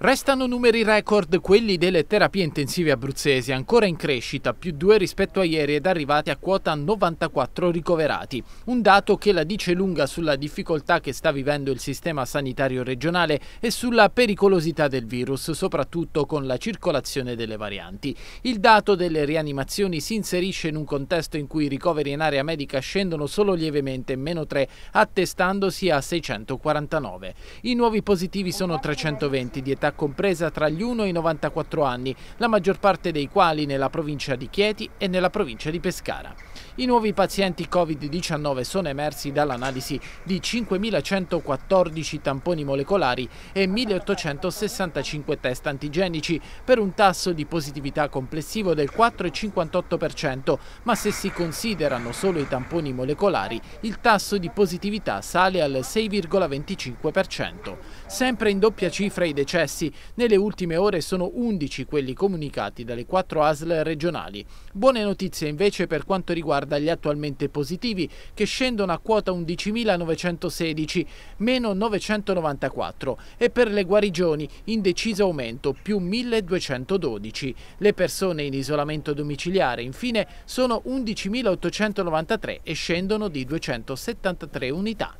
Restano numeri record quelli delle terapie intensive abruzzesi, ancora in crescita, più due rispetto a ieri ed arrivati a quota 94 ricoverati. Un dato che la dice lunga sulla difficoltà che sta vivendo il sistema sanitario regionale e sulla pericolosità del virus, soprattutto con la circolazione delle varianti. Il dato delle rianimazioni si inserisce in un contesto in cui i ricoveri in area medica scendono solo lievemente, meno 3, attestandosi a 649. I nuovi positivi sono 320 di età età compresa tra gli 1 e i 94 anni, la maggior parte dei quali nella provincia di Chieti e nella provincia di Pescara. I nuovi pazienti Covid-19 sono emersi dall'analisi di 5.114 tamponi molecolari e 1.865 test antigenici per un tasso di positività complessivo del 4,58%, ma se si considerano solo i tamponi molecolari il tasso di positività sale al 6,25%. Sempre in doppia cifra i decessi decessi, nelle ultime ore sono 11 quelli comunicati dalle quattro ASL regionali. Buone notizie invece per quanto riguarda gli attualmente positivi, che scendono a quota 11.916, meno 994, e per le guarigioni in deciso aumento, più 1.212. Le persone in isolamento domiciliare, infine, sono 11.893 e scendono di 273 unità.